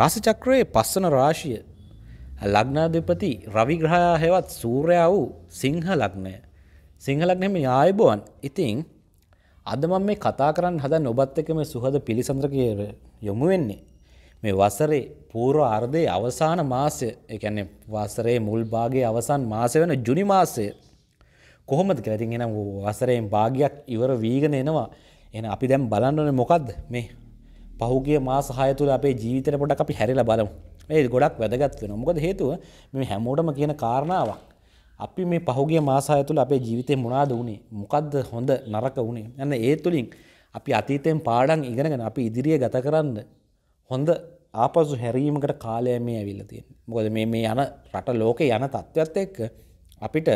රාශිචක්‍රයේ පස්සන රාශිය ලග්නාධිපති රවිග්‍රහයා හෙවත් සූර්යා වූ සිංහ ලග්නය. සිංහ ලග්නෙම ආයුබෝවන්. ඉතින් අද මම මේ කතා කරන්න හදන ඔබත් එක්ක මේ සුහද පිළිසඳර යොමු වෙන්නේ. මේ වසරේ පූර්ව අර්ධයේ අවසාන මාසය, ඒ කියන්නේ වසරේ මුල් භාගයේ අවසන් මාසය වෙන ජුනි මාසය. කොහොමද කියලා ඉතින් එහෙනම් වසරෙන් භාගයක් ඉවර වීගෙන එනවා. එහෙනම් අපි දැන් බලන්න ඕනේ මොකද්ද මේ පහුගේ මාස හය තුළ අපේ ජීවිතයට පොඩක් අපි හැරිලා බලමු. මේ ගොඩක් වැදගත් වෙනවා. මොකද හේතුව මේ හැමෝටම කියන කාරණාවක්. අපි මේ පහුගේ මාස හය තුළ අපේ ජීවිතේ මොනවාද වුනේ? මොකද්ද හොඳ නරක වුනේ? යන ඒ තුලින් අපි අතීතයෙන් පාඩම් ඉගෙනගෙන අපි ඉදිරිය ගත කරන්න හොඳ ආපසු හැරීමකට කාලය මේ ඇවිල්ලා තියෙන්නේ. මොකද මේ මේ යන රට ලෝකේ යන තත්ත්වයක් එක්ක අපිට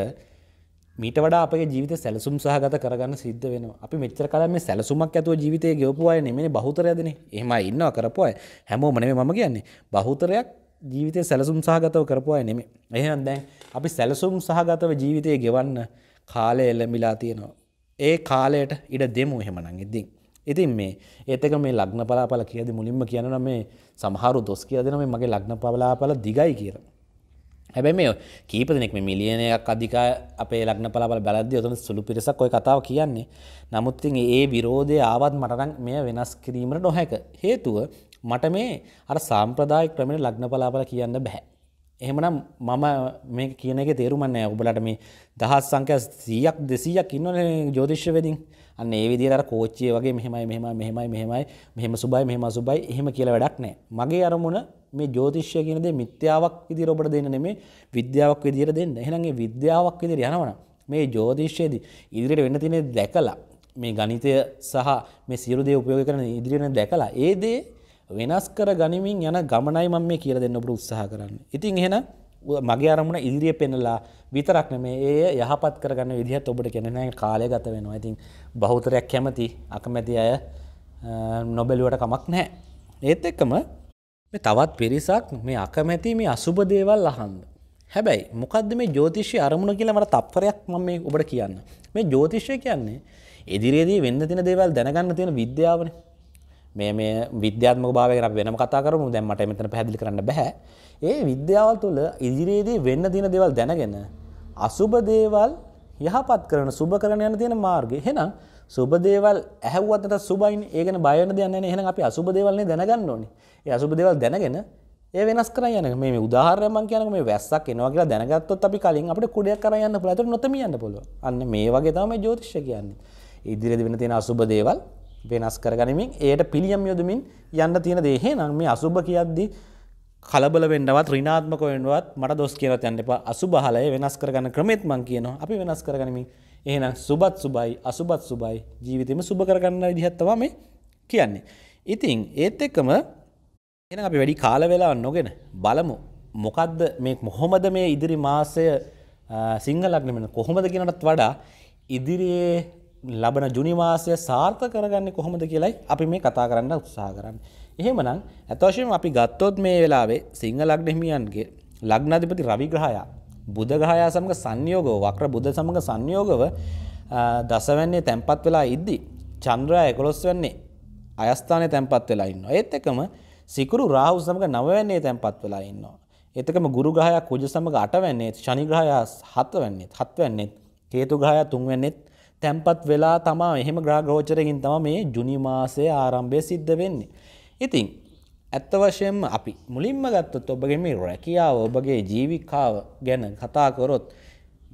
මීට වඩා අපේ ජීවිත සැලසුම් සහගත කරගන්න සිද්ධ වෙන අපි මෙච්චර කල මේ සැලසුමක් ඇතුව ජීවිතය ගෙවපුවාය නෙමනි බහතරයදන එහම ඉන්න කරපුය හැමෝම නෙම මම කියන්නේ බහතරයක් ජීවිතය සැලසුම් සහගතව කරපුවාය නෙමේ එහන් දැන් අපි සැලසුම් සහගතව ජීවිතය ගෙවන්න කාලය එල්ලමිලා තියෙනවා ඒ කාලයට ඉඩ දෙමු හෙමනං ඉදදිින් ඉතින් මේ ඒතක මේ ලග්න පලාපල කියද මුලින්ම කියනන මේ සමහරු දොස් කියදන මේ මගේ ලග්න පලාපල දිගයි කියලා හැබැ මේ කීප දෙනෙක් මේ මිලියනයක් අධික අපේ ලක්න පලාබල බැලද්දි ඔතන සුළු පිරිසක් ඔය කතාව කියන්නේ. නමුත් ඒ විරෝධය ආවත් මටනම් මෙය වෙනස් කිරීමට නොහැක. හේතුව මට මේ අර සාම්ප්‍රදාය ක්‍රමයට ලග්න පලාබල කියන්න බැහැ. එහෙමනම් මම මේ කියන එක තේරුමන්නේ ඔබලට මේ දහස් සංඛ්‍යා 100ක් 200ක් ඉන්නවනේ ජ්‍යොතිෂ්‍ය වෙදින්. අන්න ඒ විදිහට අර කෝච්චිය වගේ මෙහෙමයි මෙහෙමයි මෙහෙමයි මෙහෙමයි මෙහෙම සුබයි මෙහෙම අසුබයි එහෙම කියලා වැඩක් නැහැ. මගේ අරමුණ මේ ජෝතිෂ්‍ය කියන දේ මිත්‍යාවක් විදිහට ඔබට දෙන්න නෙමෙයි විද්‍යාවක් විදිහට දෙන්න. එහෙනම් ඒ විද්‍යාවක් විදිහට යනවනම් මේ ජෝතිෂ්‍යයේදී ඉදිරියට වෙන්න තියෙන දැකලා මේ ගණිතය සහ මේ සියලු දේ උපයෝග කරන ඉදිරියට දැකලා ඒ දේ වෙනස් කර ගනිමින් යන ගමනයි මම මේ කියලා දෙන්න ඔබට උත්සාහ කරන්නේ. ඉතින් එහෙනම් මගේ අරමුණ ඉදිරිය පෙන්නලා විතරක් නෙමේ ඒ යහපත් කරගන්න විදිහත් ඔබට කෙනෙන කාලය ගත වෙනවා ඉතින් බහුතරයක් කැමති අකමැති අය නොබැලුවට කමක් නැහැ. ඒත් එක්කම තවත් පිරිසක් මේ අකමැති මේ අසුභ දේවල් අහන්ද. හැබැයි මොකක්ද මේ ජෝතිෂය අරමුණ කියලා මට තප්පරයක් මම මේ ඔබට කියන්න. මේ ජෝතිෂය කියන්නේ ඉදිරියේදී වෙන්න තියෙන දේවල් දැනගන්න තියෙන විද්‍යාවනේ. මේ මේ විද්‍යාත්මක භාවය ගැන වෙනම කතා කරමු. දැන් මට මෙතන පැහැදිලි කරන්න බෑ. ඒ විද්‍යාවල් තුළ ඉදිරියේදී වෙන්න දින දේවල් දැනගෙන අසුබ දේවල් යහපත් කරන සුබ කරන යන තියෙන මාර්ගය. එහෙනම් සුබ දේවල් ඇහුවත් නැත්නම් සුබයින් ඒ ගැන බය වෙන්න දෙයක් නැහැ. එහෙනම් අපි අසුබ දේවල්නේ දැනගන්න ඕනේ. ඒ අසුබ දේවල් දැනගෙන ඒ වෙනස් කරන් යන මේ මේ උදාහරණයක් මම කියනකො මේ වැස්සක් එනවා කියලා දැනගත්තොත් අපි කලින් අපිට කුඩයක් කරන් යන්න පුළුවන්. ඒතකොට නොතෙමිය යන්න පුළුවන්. අන්න මේ වගේ තමයි මේ ජ්‍යොතිෂය කියන්නේ. ඉදිරියේදී වෙන තියෙන අසුබ දේවල් වෙනස් කරගනිමින් ඒට පිළියම් යොදමින් යන්න තියෙන දේ. එහෙනම් මේ අසුබ කියද්දී කලබල වෙන්නවත් රිනාත්මක වෙන්නවත් මට දොස් කියලත් යන්න එපා අසුභහලය වෙනස් කරගන්න ක්‍රමෙත් මං කියනවා අපි වෙනස් කරගනිමින් එහෙනම් සුබත් සුබයි අසුබත් සුබයි ජීවිතෙම සුබ කරගන්න විදිහත්තවා මේ කියන්නේ. ඉතින් ඒත් එක්කම එන අපි වැඩි කාල වෙලා නොගෙන බලමු මොකක්ද මේ මොහොමද මේ ඉදිරි මාසය සිංහලක්නමෙන කොහොමද කියනටත් වඩා ඉදිරියේ ලබන ජුනිමාසය සාර්ථ කරගන්නේ කොහොමද කියලයි අපි මේ කතා කරන්න උත්සා කරන්න. එහෙමනම් ඇතවශයෙන් අපි ගත්තොත් මේ වෙලාවේ සිංහ ලග්නෙහිමියන්ගේ ලග්නාධිපති රවිග්‍රහයා බුදගහයා සමඟ සංයෝගව වක්‍ර බුද සමඟ සංයෝගව දසවැන්නේ තැන්පත් වෙලා ඉද්දි. චන්ද්‍රයා එකොළොස් වෙන්නේ අයස්ථානය තැන්පත් වෙලා ඉන්න. ඒත් එකම සිකුරු රාහු සමඟ නවවැන්නේ තැන්පත් වෙලා ඉන්නවා. එතකම ගුරුග්‍රහයා කුජ සමඟ අටවැන්නේ ශනිග්‍රහයා හතවැන්නේ හත්වැන්නේ හේතුග්‍රහයා තුන්වැන්නේත් තැන්පත් වෙලා තමා එහෙම ග්‍රහ ගෝචරයකින් තම මේ ජුනි මාසයේ ආරම්භය සිද්ධ වෙන්නේ. ඉතින් ඇත්ත වශයෙන්ම අපි මුලින්ම ගත්තොත් ඔබගේ මේ රැකියාව ඔබගේ ජීවිකාව ගැන කතාකොරොත්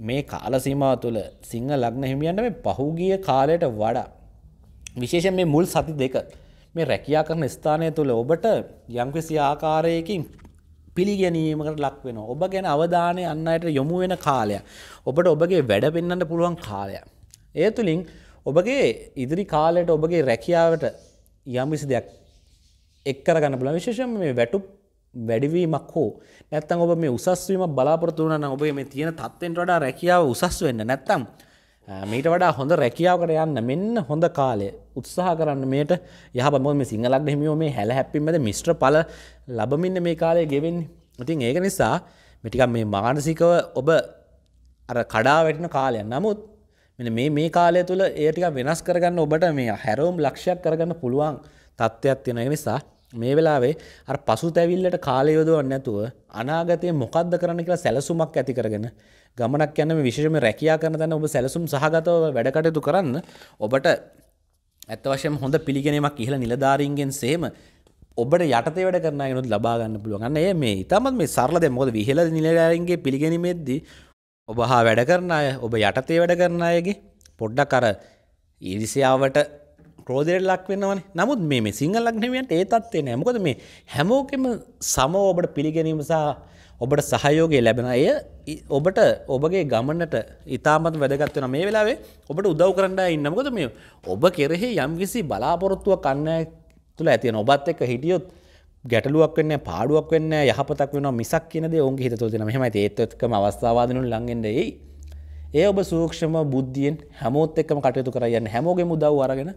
මේ කාලසීමාව තුළ සිංහ ලග්න හිමියන්ට මේ පහුගිය කාලයට වඩා විශේෂ මේ මුල් සති දෙක මේ රැකයා කරන ස්ථානය තුළ ඔබට යම්කිසි ආකාරයකින් පිළිගැනීමකට ලක් වෙන ඔබ ගැන අවධානය අන්න අයට යොමු වෙන කාලය ඔබට ඔබගේ වැඩ පෙන්න්නට පුළුවන් කාලය. ඒ තුළින් ඔබගේ ඉදිරි කාලයට ඔබගේ රැකියාවට යම්විසි දෙයක් එක්කර ගන්න පුළ විශේෂම මේ වැටු වැඩිවීමක් හෝ නැත්තම් ඔබ මේ උසස්වීම බලාපොරොත්තු වුණා නම් ඔබ මේ තියෙන තත්ත්වෙන්ට වඩා රැකියාව උසස් වෙන්න නැත්තම් මීට වඩා හොඳ රැකියාවකට යන්න මෙන්න හොඳ කාලය උත්සාහ කරන්න මේට යහපම මේ සිංහලක් හිමියෝ මේ හැල හැපිමද මිශ්‍ර පල ලබමින්න මේ කාලය ගෙවෙන්නේ ඉතින් ඒක නිසා මෙටික මේ මානසිකව ඔබ අර කඩා වැටන කාලය නමුත් මෙ මේ මේ කාලය තුළ ඒටික වෙනස් කරගන්න ඔබට මේ හැරෝම් ලක්ෂයක් කරගන්න පුළුවන් තත්ත්වයක් තියෙන නිසා මේ වෙලාවේ අර පසු තැවිල්ලට කාලයෝදුවන් නැතුව අනාගතය මොකක්ද කරන්න කියලා සැලසුමක් ඇති කරගෙන ගමනක් යනම විශෂම රැකයා කරන තැන ඔබ සැලසුම් සහගතව වැඩකටයුතු කරන්න ඔබට ඇත්ත වශයෙන් හොඳ පිළිගෙනීමක් කියල නිලධාරීන්ගෙන් සේම ඔබට යටතේ වැඩ කරනයනුත් ලබාගන්න පුළුවන්න්න ඒ මේ ඉතාමත් මේ සරලද මොද විහල නිලධාරීන්ගේ පිළිගැනීමෙද්දී ඔබ හා වැඩ කරන අය ඔබ යටතේ වැඩ කරන අයගේ පොඩ්ඩක් අර ඉරිසියාවට ක්‍රෝධයට ලක් වෙනවන නමුත් මේ සිංහල ලක්නමට ඒ තත්වේ නෑමකොද මේ හැමෝකෙම සම ඔබට පිළිගැනීම සහ ඔබට සහයෝගේ ලැබෙන අය ඔබට ඔබගේ ගමන්නට ඉතාමත් වැදගත්වන මේ වෙලාවේ ඔබට උදව් කරන්න ඉන්නමකොද මේ ඔබ කෙරෙහි යම්කිසි බලාපොරොත්තුව කන්න තුළ ඇතියෙන ඔබත් එක්ක හිටියොත් ගැටලුවක් වන්න පාඩුවක් වන්න යහපතක් වෙන මිසක් කියනද ඔන්ගේ හිත තුතින මෙහම ඒත්තකම අවස්ථාවාදනු ලඟෙන්ඩයි ඒ ඔබ සූක්ෂම බුද්ධියෙන් හැමෝත් එක්කම කටයුතු කරයන්න හැමෝගේ මුදව් අරගෙන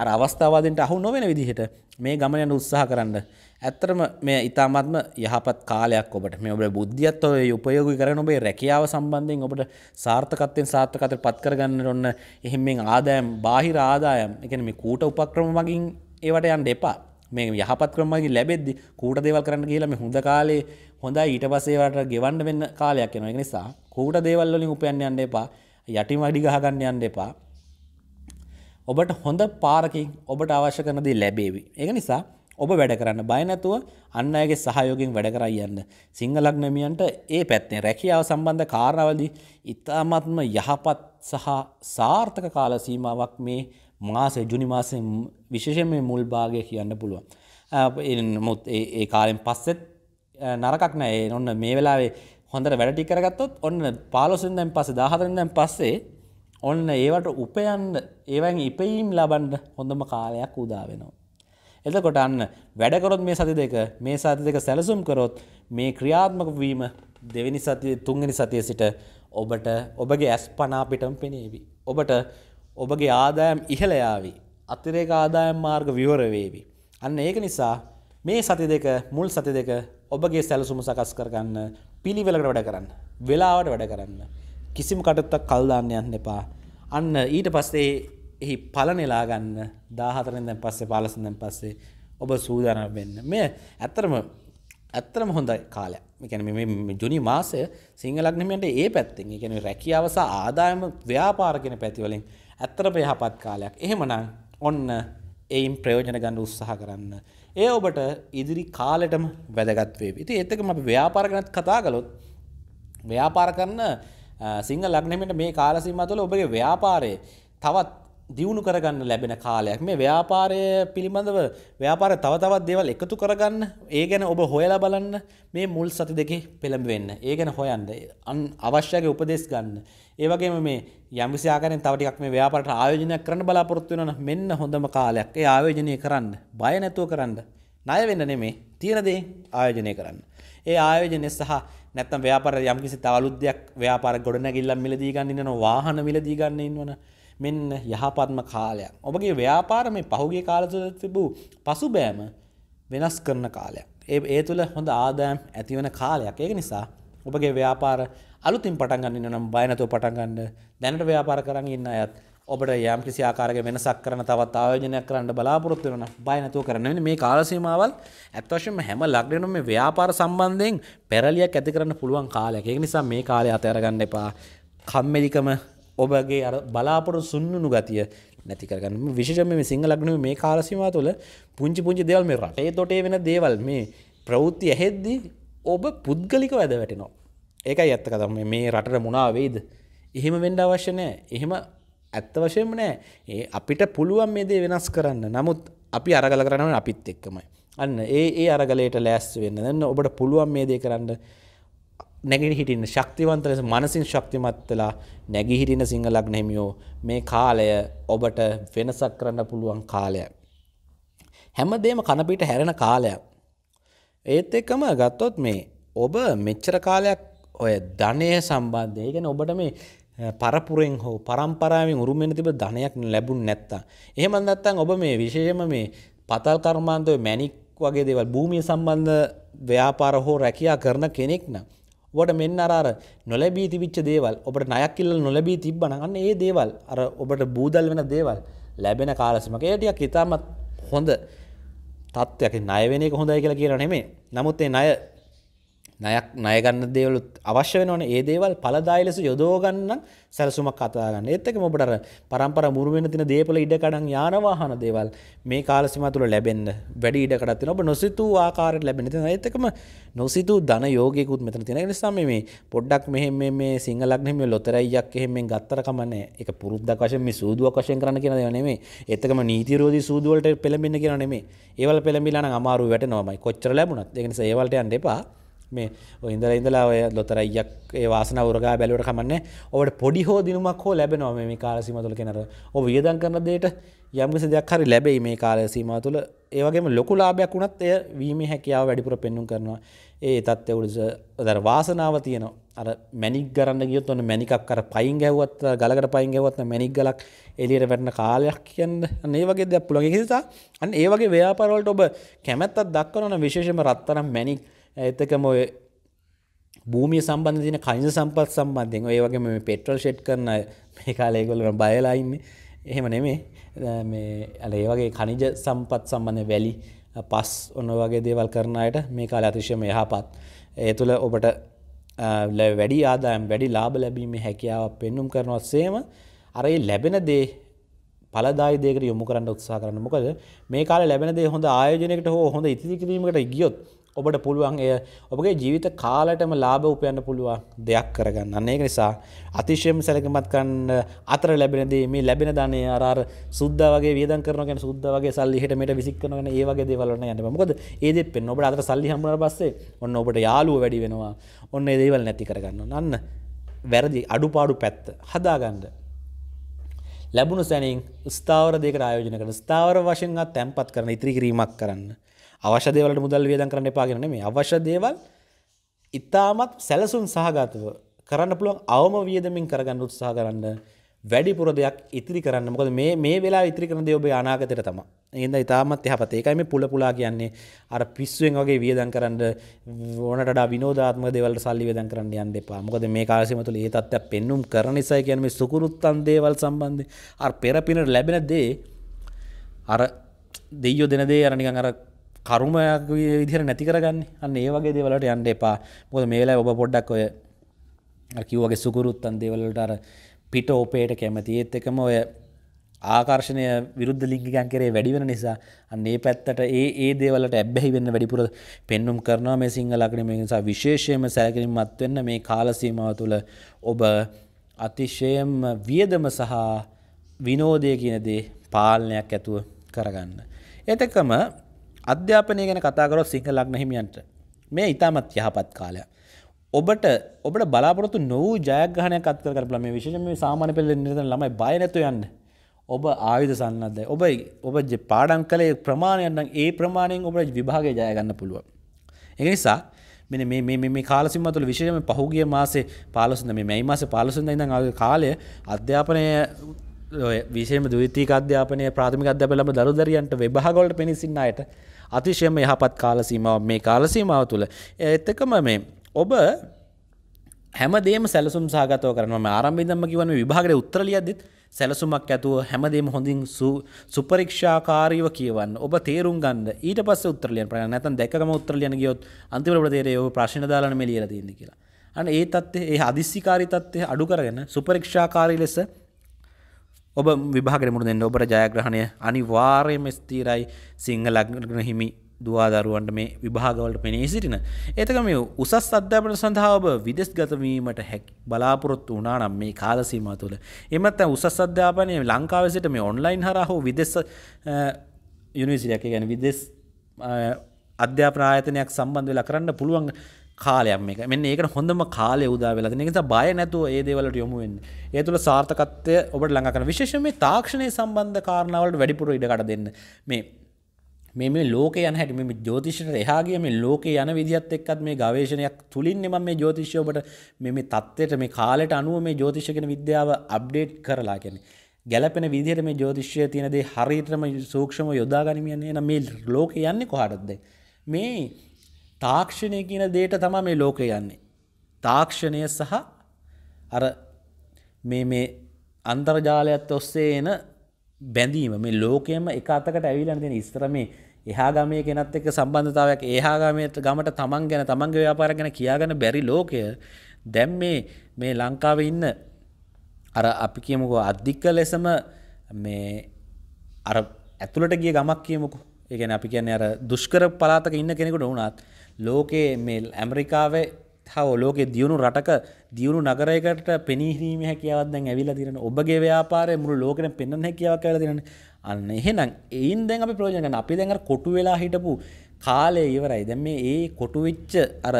අර අවස්ථාවාදෙන්ට අහු නොවෙන විදිහට මේ ගමන යන උත්සාහ කරන්න. ඇත්තටම මේ ඊ타මත්ම යහපත් කාලයක් ඔබට. මේ ඔබේ බුද්ධියත් ඔය උපයෝගී කරගෙන ඔබේ රැකියාව සම්බන්ධයෙන් ඔබට සාර්ථකත්වයෙන් සාර්ථකත්වයට පත් කරගන්නට ඔන්න එහෙන් මේ ආදායම් බාහිර ආදායම්, ඒ කියන්නේ මේ කූට උපක්‍රම මගින් ඒවට යන්න එපා. මේ යහපත් ක්‍රමවලින් ලැබෙද්දි කූට දේවල් කරන්න කියලා මේ හොඳ කාලේ හොඳයි ඊට පස්සේ ඒවට ගෙවන්න වෙන්න කාලයක් යනවා. ඒක නිසා කූට දේවල් වලින් උපයන්න යන්න එපා. යටිම අඩි ගහ ගන්න යන්න එපා. ඔබට හොඳ පාරකින් ඔබට අවශ්‍ය කරනදී ලැබේවි. ඒක නිසා ඔබ වැඩ කරන්න බය නැතුව අන්න අයගේ සහයෝගයෙන් වැඩ කරා යන්න. සිංහලග්නමියන්ට ඒ පැත්තෙන් රැකියාව සම්බන්ධ කාරණාවලදී ඉතාමත්ම යහපත් සහ සාර්ථක කාල සීමාවක් මේ මාසේ ජුනි මාසේ විශේෂයෙන් මේ මුල් භාගය කියන්න පුළුවන්. නමුත් ඒ කාලෙන් පස්සෙත් නරකක් නෑ. ඔන්න මේ වෙලාවේ හොඳට වැඩ ටික කරගත්තොත් ඔන්න 15 වෙනිදාන් පස්සේ 14 වෙනිදාන් පස්සේ ඔන්න ඒවට උපයන්න ඒවැන් ඉපයීම් ලබන්න හොඳම කාලයක් උදා වෙනවා. එතකොට අන්න වැඩකරොත් මේ සති දෙක මේ සති දෙක සැලසුම් කරොත් මේ ක්‍රියාත්මක වීම දෙවැනි සති තුන්ගනි සතිය සිට ඔබට ඔබගේ ඇස් පනාපිටම් පෙනේවි. ඔබට ඔබගේ ආදායම් ඉහළයාවී. අතිරේක ආදායම් මාර්ග විවරවේවි. අන්න ඒක නිසා මේ සති දෙක මුල් සති දෙක ඔබගේ සැලසුම සකස් කරගන්න පිළිවෙලකට වැඩ කරන්න. වෙලාවට වැඩ කරන්න. කිසිම කටුත්තක් කල්දාන්න යන්න එපා අන්න ඊට පස්සේ එහි පල නෙලාගන්න දාහතරෙන් දැන් පස්සේ පාලසඳන් පස්සේ ඔබ සූදානම් වෙන්න මේ ඇත්තරම ඇත්තරම හොඳ කාලය එකැන ජුනි මාසය සිංහලක්නමට ඒ පැත්තෙන් එකැන රැකියාවසා ආදායම ව්‍යාපාරගෙන පැතිවලින් ඇත්තර පයහපත් කාලයක් එහෙමනං ඔන්න එයින් ප්‍රයෝජන ගණඩ උත්සාහ කරන්න. ඒ ඔබට ඉදිරි කාලෙටම වැදගත්වේ. ඉති එතකම අපි ව්‍යාපාරගනත් කතා කළොත් ව්‍යාපාර කරන්න සිංහ ලග්නෙමට මේ කාලසිම තුළ ඔබගේ ව්‍යාපාරය තවත් දියුණු කරගන්න ලැබෙන කාලයක් මේ ව්‍යාපාරය පිළිබඳව ව්‍යාපාර තව තවත් දේවල් එකතු කරගන්න ඒ ගැන ඔබ හොයලා බලන්න මේ මුල් සති දෙකේ පෙළඹවෙන්න ඒ ගැන හොයන්න අන් අවශ්‍යගේ උපදෙස් ගන්න ඒවගේම මේ යම්විසි ආකාරයෙන් තව ටිකක් මේ ව්‍යාපාරට ආයෝජනයක් කරන්න බලාපොරොත්තු වෙනවා මෙන්න හොඳම කාලයක් ඒ ආයෝජනය කරන්න බය නැතුව කරන්න ණය වෙන්න නෙමෙයි තියෙන දේ ආයෝජනය කරන්න ඒ ආයෝජනය සහ නැත්තම් ව්‍යාපාර යම්කිසි තවලුද්දයක් ව්‍යාපාර ගොඩනැගිල්ලක් මිලදී ගන්න ඉන්නන වාහන මිලදී ගන්න ඉන්නවන මෙන්න යහපත්ම කාලයක්. ඔබගේ ව්‍යාපාර මේ පහුගේ කාලතුල තිබූ පසුබෑම වෙනස් කරන කාලයක්. ඒ ඒ තුළ හොඳ ආදායම් ඇතිවන කාලයක්. ඒක නිසා ඔබගේ ව්‍යාපාර අලුතින් පටන් ගන්න නම් බය නැතුව පටන් ගන්න දැනට ව්‍යාපාර කරන් ඉන්න අයත් ඔබට යම් කිසි ආකාරයක වෙනසක් කරන තවත් ආයෝජනයක් කරන්න බලාපොරොත්තු වෙන බය නැතුව කරන්න මේ කාල සීමාවල් ඇත්ත වශයෙන්ම හැම ලග්නෙම මේ ව්‍යාපාර සම්බන්ධයෙන් පෙරලියක් ඇති කරන්න පුළුවන් කාලයක්. ඒක නිසා මේ කාලය අතහැරගන්න එපා. කම්මැලිකම ඔබගේ අර බලාපොරොත්තු සුන්නුණු ගතිය නැති කරගන්න විශේෂම මේ සිංහ ලග්නෙ මේ කාල සීමාව තුළ පුංචි පුංචි දේවල් මේ රටේ තොටේ වෙන දේවල් මේ ප්‍රවෘත්ති ඇහෙද්දී ඔබ පුද්ගලික වැද වැටෙනවා. ඒකයි ඇත්ත කතාව මේ රටට මුණා වෙයිද? එහෙම වෙන්න අවශ්‍ය නැහැ. එහෙම ඇත්ත වශයෙන්ම නෑ ඒ අපිට පුළුවන් මේ දේ වෙනස් කරන්න නමුත් අපි අරගල කරනව අපිත් එක්කමයි අන්න ඒ ඒ අරගලයට ලෑස් වෙන්න දෙන්න ඔබට පුළුවන් මේ දේ කරන්න නැගිට හිටින්න ශක්තිවන්ත ලෙස මනසින් ශක්තිමත් වෙලා නැගිහිටින සිංහලක් නෙමියෝ මේ කාලය ඔබට වෙනසක් කරන්න පුළුවන් කාලය. හැමදේම කනපිට හැරෙන කාලයක්. ඒත් එක්කම ගත්තොත් මේ ඔබ මෙච්චර කාලයක් ඔය ධනය සම්බන්ධය ගැන ඔබට මේ පරපුරෙන් හෝ පරම්පරාවෙන් උරුමෙන තිබ ධනයක් ලැබුණ නැත්තා. එහෙම නැත්තං ඔබ මේ විශේෂම මේ පතල් කර්මාන්තය මැනික් වගේ දේවල් භූමිය සම්බන්ධ ව්‍යාපාර හෝ රැකයා කරන කෙනෙක් නම්. ඔබට මෙන්න අරාර නොලැබී තිවිච්ච දේවල් ඔබට නයක්කිල්ල නොලැබී තිබ්බන අන්න ඒ දේවල් අර ඔබට බූදල් වෙන දේවල් ලැබෙන කාලසමක ඒටියක් ඉතාමත් හොඳ තත්ත්වයක් නයවෙනක හොඳයි කියලා කියන නෙමේ නමුත් ඒ නය නයක් නයගන්න දේවලුත් අවශ්‍ය වෙනවන ඒ දේවල් පලදායිලෙස යොදෝගන්න සැලසුමක් අතාගන්න එත්තක මොබටර පරම්පර මුරුවෙන තින දේපල ඉඩකඩන් යානවාහන දේවල් මේ කාලසිම තුළ ලැබෙන්න්න වැඩි ඉඩකටත් ඔබ නොසිතූ ආකාරයට ලැබෙන තින එතකම නොසිතු ධන යෝගයකුත් මෙතන තින නිසාම මේ පොඩ්ඩක් මෙහෙම මේ සිංහලක්නෙම ලොතරයියක් එහෙමෙන් ගත්තරකමන එක පුරුද්ධක් වශයෙන් මේ සූදුවක් වශයෙන් කරන්න කියන දෙවනෙමේ එතකම නීතිරෝධී සූදුවලට පෙළඹින්න කියනෙමේ ඒවල් පෙළඹිලාන අමාරු වැට නොමයි කොච්චර ලැබුණත් එකනිස ඒවලට අන්ඩෙපා මේ ඉඳල ඉඳලා ඔය ලොතර යක් ඒ වාසන වරගා බැලවට කමන්නේ ඔට පොඩි හෝ දිනුමක් හෝ ලැබෙනව මේ කාලසිම තුළ කෙනර ඔ වියදන් කරන දේට යම්කිසි දෙයක් හරි ලැබෙයි මේ කාලසීම තුළ ඒවගේම ලොකු ලාභයක් වුණත් එය වීම හැකියාව වැඩිපුර පෙන්නුම් කරනවා ඒ තත් එවුරුස දර වාසනාව තියන අර මැනික් ගරන්න ගියොත් ඔන්න මැනිකක් කර පයින් ගැව්වත් ගලකට පයින් ගැවත්න මැනික් ගලක් එලියට වැටන කාලයක් කියන්න ඒ වගේ දෙයක් පුළග හිසා අන් ඒ වගේ ව්‍යාපරවලට ඔබ කැමැත්තත් දක්වන විශේෂම රත්තරම් මැනික් ඇත්තකම ඔය භූමිය සම්බන්ධ තින කනිස සම්පත් සම්බන්ධයෙන් ඔය වගේ මේ පෙට්‍රල් ෂෙට් කරන මේ කාලයගොල්ල බයලා ඉන්න එහෙම නෙමේ ඇල ඒ වගේ කනිජ සම්පත් සම්බන්ධ වැලි පස් ඔන්න වගේ දේවල් කරනයට මේ කාල අතිශයම යහපත් ඒ තුළ ඔබට වැඩි ආදායම් වැඩි ලාබ ලැබීම හැකියාවක් පෙන්නුම් කරනවත්සේම අරයි ලැබෙන දේ පලදායිදයකට යොමු කරන්න උත්සා කරන්න මොකද මේ කාල ලැබෙන දේ හොඳ ආයෝජනකට හෝ හොඳ ඉතිකිරීමකට ගියොත් ඔබට පුළුවන් එය ඔබගේ ජීවිත කාලටම ලාභ උපයන්න පුළුවන් දෙයක් කරගන්න. අන්න ඒක නිසා අතිශයම සැලකිලිමත් කරන්න අතර ලැබෙන දේ මේ ලැබෙන ධනෙ අර අර සුද්දා වගේ වියදම් කරනවා කියන්නේ සුද්දා වගේ සල්ලි හෙට මෙට විසික් කරනවා කියන්නේ ඒ වගේ දේවල් වලට යන්න බෑ. මොකද ඒ දෙත් පෙන්න ඔබට අතර සල්ලි හම්බුනාට පස්සේ ඔන්න ඔබට යාළුවෝ වැඩි වෙනවා. ඔන්න ඒ දේවල් නැති කරගන්න ඕන. අන්න වැරදි අඩුපාඩු පැත්ත හදාගන්න. ලැබුණු සැනින් ස්ථාවර දෙකට ආයෝජන කරන ස්ථාවර වශයෙන් අත් තැම්පත් කරන ඉතිරි කිරීමක් කරන්න. අවශ්‍ය දේවලට මුදල් වියදම් කරන්න එපා කියන නෙමෙයි. අවශ්‍ය දේවල් ඉතාමත් සැලසුම් සහගතව කරන්න පුළුවන් අවම වියදමින් කරගන්න උත්සාහ කරන්න වැඩිපුර දෙයක් ඉතිරි කරන්න මොකද මේ මේ වෙලා ඉතිරි කරන දේ ඔබේ අනාගතයට තමයි. එහෙනම් ඉතාමත් යහපත. ඒකයි මේ පුල පුලා කියන්නේ අර පිස්සුවෙන් වගේ වියදම් කරන්න ඕනට වඩා විනෝදාත්මක දේවල් සල්ලි වියදම් කරන්න යන්න එපා. මොකද මේ කාලසීම තුළ ඒ தත්ත්වයක් පෙන්눔 කරන නිසා කියන්නේ මේ සුකුරුත්තන් දේවල් සම්බන්ධයෙන් අර පෙරපිනට ලැබෙන දේ අර දෙයියෝ දෙන දේ අර නිකන් අර කරුමයක් විදිර නැති කරගන්න අන්න ඒ වගේ දෙවලට යන්න එපා මොද මේලා ඔබ පොඩ්ඩක් ඔය කිව්වගේ සුකුරුත්තන් දෙවලට අර පිට ඕපේට කැමති ඒත් එකම ඔය ආකර්ශණය විරුද්ධ ලිංගිකන් කරේ වැඩිවෙන නිසා අන්නේ පැත්තට ඒ ඒ දේවලට ඇබ්බැහි වෙන්න වැඩිපුර පෙන්නුම් කරනවා මේ සිංහල අකඩමිය නිසා විශේෂයෙන්ම සැලකිලිමත් වෙන්න මේ කාල සීමාව තුළ ඔබ අතිශයම වියදම සහ විනෝදය කියන දේ පාලනයක් ඇතුව කරගන්න. ඒතකම අධ්‍යාපනය ගැන කතාකරොත් සිංහ ලග්න හිමියන්ට මේ ඉතාමත් යහපත් කාලය. ඔබට ඔබට බලාපොරොතු නොවූ ජයග්‍රහණයක් අත්තර කරපල මේ විශෂම සාමාන පෙල්ල නිතන ළමයි බයනැතු යන්න ඔබ ආයුධ සන්නද ඔබ ඔබ පාඩන් කළේ ප්‍රමාණයන්නම් ඒ ප්‍රමාණයෙන් ඔබට විභාගය ජයගන්න පුළුව. එනිසා මෙ මේ කාලසිම තුළ විශෂම පහුගිය මාසේ පාලසුන මේ මැයි මාස පාලසුන්ද ඉඳ අ කාලය අධ්‍යාපනය විශේම දවිතී අධ්‍යාපනය ප්‍රාථමික අධ්‍යාපලම දරු දරියන්ට විභාගොලට පිණිසින්න අයට අතිශයම යහපත් කාලසීමාව මේ කාලසීමාව තුළ එත්තකම මේ ඔබ හැමදේම සැලසුම් සාගතව කරනවා මේ ආරම්භින්දම කියවන විභාගයේ උත්තර ලියද්දිත් සැලසුමක් ඇතුව හැමදේම හොඳින් සුපරීක්ෂාකාරීව කියවන්න ඔබ තේරුම් ගන්න ඊට පස්සේ උත්තර ලියන්න ප්‍රයත්න නැත්නම් දැකගම උත්තර ලියන්න ගියොත් අන්තිමට ඔබට තේරෙයි ඔය ප්‍රශ්න දාලා මේ ලියලා තියෙන්නේ කියලා. අන්න ඒ தත්ත්වය ඒ හදිස්සිකාරී தත්ත්වය අඩු කරගෙන සුපරීක්ෂාකාරී ලෙස ඔබ විභාගරමුණ දෙන්න ඔබට ජයග්‍රහණය අනිවාර්යම ස්තීරයි සිංහල ලග්න හිමි දවාදරුවන්ට මේ විභාගවලට පෙනේ සිටින. ඒතක මේ උසස් අධ්‍යාපන සඳහා ඔබ විදෙස් ගතවීමට හැක් බලාපොරොත්තු වනානම් මේ කාලසීම තුළ. එමත් උසස් අධ්‍යාපනය ලංකාවසිට මේ ඔන්ලයින් හරහෝ විදෙස් යුනිසිරියක ගැන විදෙස් අධ්‍යාපනායතනයක් සම්බන්ධ වෙලා කරන්න පුළුවන් කාලයක් මේක මෙන්න ඒකට හොඳම කාලය උදා වෙලා තියෙන නිසා බය නැතුව ඒ දේවල්ට යොමු වෙන්න. ඒ තුළ සාර්ථකත්වය ඔබට ළඟා කරන විශේෂයෙන් මේ තාක්ෂණයේ සම්බන්ධ කාරණා වලට වැඩිපුර ඉඩකඩ දෙන්න. මේ මේ මේ ලෝකේ යන හැටි මේ ජ්‍යොතිෂයට එහා ගිය මේ ලෝකේ යන විදිහත් එක්කත් මේ ගවේෂණයක් තුලින්නේ මම මේ ජ්‍යොතිෂය ඔබට මේ මේ தත්ත්වයට මේ කාලයට අනුව මේ ජ්‍යොතිෂ කියන විද්‍යාව අප්ඩේට් කරලා කියන්නේ ගැලපෙන විදිහට මේ ජ්‍යොතිෂය තියෙන දේ හරියටම සූක්ෂම යොදා ගනිමින් එන මේ ලෝකේ යන්නේ කොහටද මේ තාක්ෂණය කියන දේට තමා මේ ලෝකය යන්නේ. තාක්ෂණය සහ අර මේ මේ අන්තර්ජාලයත් ඔස්සේ එන බැඳීම මේ ලෝකයම එක අතකට ඇවිලන දෙන ඉස්තර මේ එහා ගමය කෙනත් එක්ක සම්බන්ධතාවයක් ඒහා ගමයට ගමට තමන් ගැන තමන්ගේ ව්‍යාපාර ගැන කියාගන්න බැරි ලෝකය දැම් මේ මේ ලංකාව ඉන්න අර අපි කියමුකෝ අධික්ක ලෙසම මේ අර ඇතුළට ගිය ගමක් කියමුකු ඒගැන අපි කියන්නේ අර දුෂ්කර පලාතක ඉන්න කෙනෙකුට වුණත් ලෝකයේ මේ ඇමරිකාවේ හව ලෝකෙ දියුණු රටක දියුණු නගරයකට පෙනීහිීම හැකියාවත් දැන් ඇවිල්ලා තිරෙන ඔබගේ ව්‍යාපාරය මුළු ලෝකෙන පෙන්න්න හැකියාව කල තිරෙන අන්න එහෙනම් එයින් දැන් අපි ප්‍රෝජනගන අපි දැඟ කොටු වෙලා හිටපු කාලය ඉවරයි දැම් මේ ඒ කොටුවිච්ච අර